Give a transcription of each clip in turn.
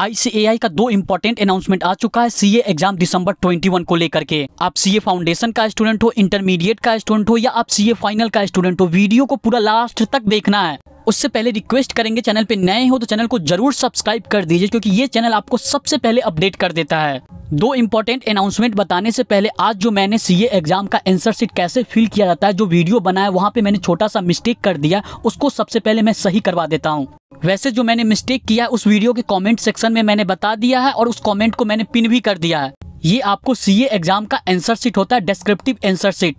ICAI का दो important announcement आ चुका है सीए एग्जाम दिसंबर 21 को लेकर के आप सीए फाउंडेशन का स्टूडेंट हो इंटरमीडिएट का स्टूडेंट हो या आप सीए फाइनल का स्टूडेंट हो वीडियो को पूरा लास्ट तक देखना है उससे पहले रिक्वेस्ट करेंगे चैनल पे नए हो तो चैनल को जरूर सब्सक्राइब कर दीजिए क्योंकि ये चैनल आपको सबसे पहले अपडेट कर देता है दो इम्पोर्टेंट अनाउंसमेंट बताने से पहले आज जो मैंने सीए एग्जाम का एंसर सीट कैसे फिल किया जाता है जो वीडियो बनाया वहाँ पे मैंने छोटा सा मिस्टेक कर दिया उसको सबसे पहले मैं सही करवा देता हूँ वैसे जो मैंने मिस्टेक किया उस वीडियो के कमेंट सेक्शन में मैंने बता दिया है और उस कमेंट को मैंने पिन भी कर दिया है ये आपको सी एग्जाम का एंसर सीट होता है डेस्क्रिप्टिव एंसर सीट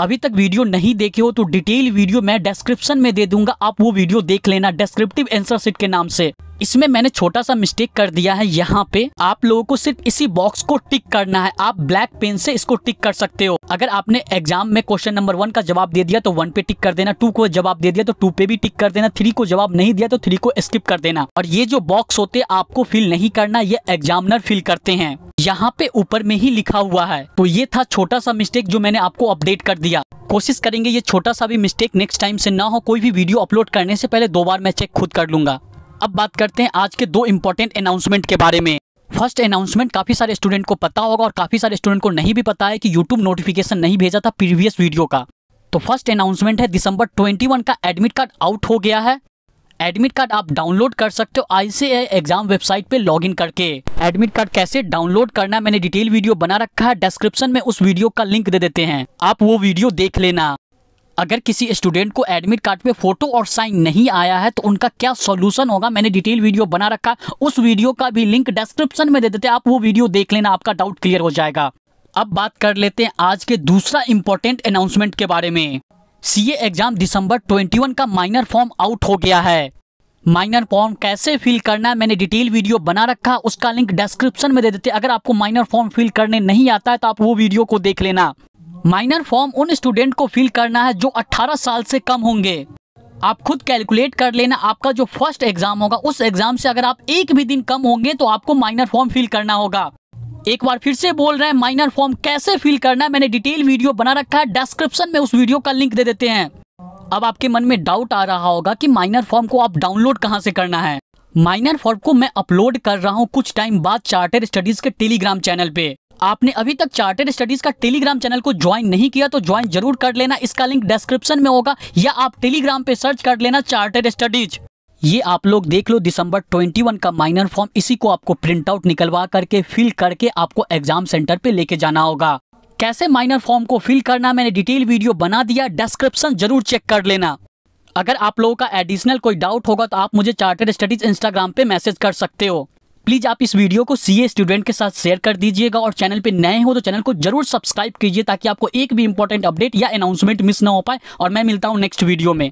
अभी तक वीडियो नहीं देखे हो तो डिटेल वीडियो मैं डिस्क्रिप्शन में दे दूंगा आप वो वीडियो देख लेना डेस्क्रिप्टिव एंसर सीट के नाम से इसमें मैंने छोटा सा मिस्टेक कर दिया है यहाँ पे आप लोगों को सिर्फ इसी बॉक्स को टिक करना है आप ब्लैक पेन से इसको टिक कर सकते हो अगर आपने एग्जाम में क्वेश्चन नंबर वन का जवाब दे दिया तो वन पे टिक कर देना टू को जवाब दे दिया तो टू पे भी टिक कर देना थ्री को जवाब नहीं दिया तो थ्री को स्किप कर देना और ये जो बॉक्स होते आपको फिल नहीं करना ये एग्जामिनर फिल करते हैं यहाँ पे ऊपर में ही लिखा हुआ है तो ये था छोटा सा मिस्टेक जो मैंने आपको अपडेट कर दिया कोशिश करेंगे ये छोटा सा भी मिस्टेक नेक्स्ट टाइम से ना हो कोई भी वीडियो अपलोड करने से पहले दो बार मैं चेक खुद कर लूंगा अब बात करते हैं आज के दो इम्पोर्टेंट अनाउंसमेंट के बारे में फर्स्ट अनाउंसमेंट काफ़ी सारे स्टूडेंट को पता होगा और काफ़ी सारे स्टूडेंट को नहीं भी पता है कि यूट्यूब नोटिफिकेशन नहीं भेजा था प्रीवियस वीडियो का तो फर्स्ट अनाउंसमेंट है दिसंबर 21 का एडमिट कार्ड आउट हो गया है एडमिट कार्ड आप डाउनलोड कर सकते हो आई सी एग्जाम वेबसाइट पे लॉगिन करके एडमिट कार्ड कैसे डाउनलोड करना मैंने डिटेल वीडियो बना रखा है डिस्क्रिप्शन में उस वीडियो का लिंक दे देते हैं आप वो वीडियो देख लेना अगर किसी स्टूडेंट को एडमिट कार्ड पे फोटो और साइन नहीं आया है तो उनका क्या सॉल्यूशन होगा मैंने डिटेल वीडियो बना रखा उस वीडियो का भी लिंक डिस्क्रिप्शन में दे देते आप वो वीडियो देख लेना आपका डाउट क्लियर हो जाएगा अब बात कर लेते हैं आज के दूसरा इंपॉर्टेंट अनाउंसमेंट के बारे में सी एग्जाम दिसंबर ट्वेंटी का माइनर फॉर्म आउट हो गया है माइनर फॉर्म कैसे फिल करना है मैंने डिटेल वीडियो बना रखा उसका लिंक डिस्क्रिप्शन में दे देते अगर आपको माइनर फॉर्म फिल करने नहीं आता है तो आप वो वीडियो को देख लेना माइनर फॉर्म उन स्टूडेंट को फिल करना है जो 18 साल से कम होंगे आप खुद कैलकुलेट कर लेना आपका जो फर्स्ट एग्जाम होगा उस एग्जाम से अगर आप एक भी दिन कम होंगे तो आपको माइनर फॉर्म फिल करना होगा एक बार फिर से बोल रहे हैं माइनर फॉर्म कैसे फिल करना है मैंने डिटेल वीडियो बना रखा है डिस्क्रिप्शन में उस वीडियो का लिंक दे देते हैं अब आपके मन में डाउट आ रहा होगा कि माइनर फॉर्म को आप डाउनलोड कहाँ से करना है माइनर फॉर्म को मैं अपलोड कर रहा हूँ कुछ टाइम बाद चार्टर स्टडीज के टेलीग्राम चैनल पे आपने अभी तक चार्टेड स्टडीज का टेलीग्राम चैनल को ज्वाइन नहीं किया तो ज्वाइन जरूर कर लेना इसका लिंक डिस्क्रिप्शन में होगा या आप टेलीग्राम पे सर्च कर लेना चार्टेड स्टडीज ये आप लोग देख लो दिसंबर 21 का माइनर फॉर्म इसी को आपको प्रिंट आउट निकलवा करके फिल करके आपको एग्जाम सेंटर पे लेके जाना होगा कैसे माइनर फॉर्म को फिल करना मैंने डिटेल वीडियो बना दिया डिस्क्रिप्शन जरूर चेक कर लेना अगर आप लोगों का एडिशनल कोई डाउट होगा तो आप मुझे चार्टेड स्टडीज इंस्टाग्राम पे मैसेज कर सकते हो प्लीज़ आप इस वीडियो को सीए स्टूडेंट के साथ शेयर कर दीजिएगा और चैनल पर नए हो तो चैनल को जरूर सब्सक्राइब कीजिए ताकि आपको एक भी इंपॉर्टेंट अपडेट या अनाउंसमेंट मिस ना हो पाए और मैं मिलता हूँ नेक्स्ट वीडियो में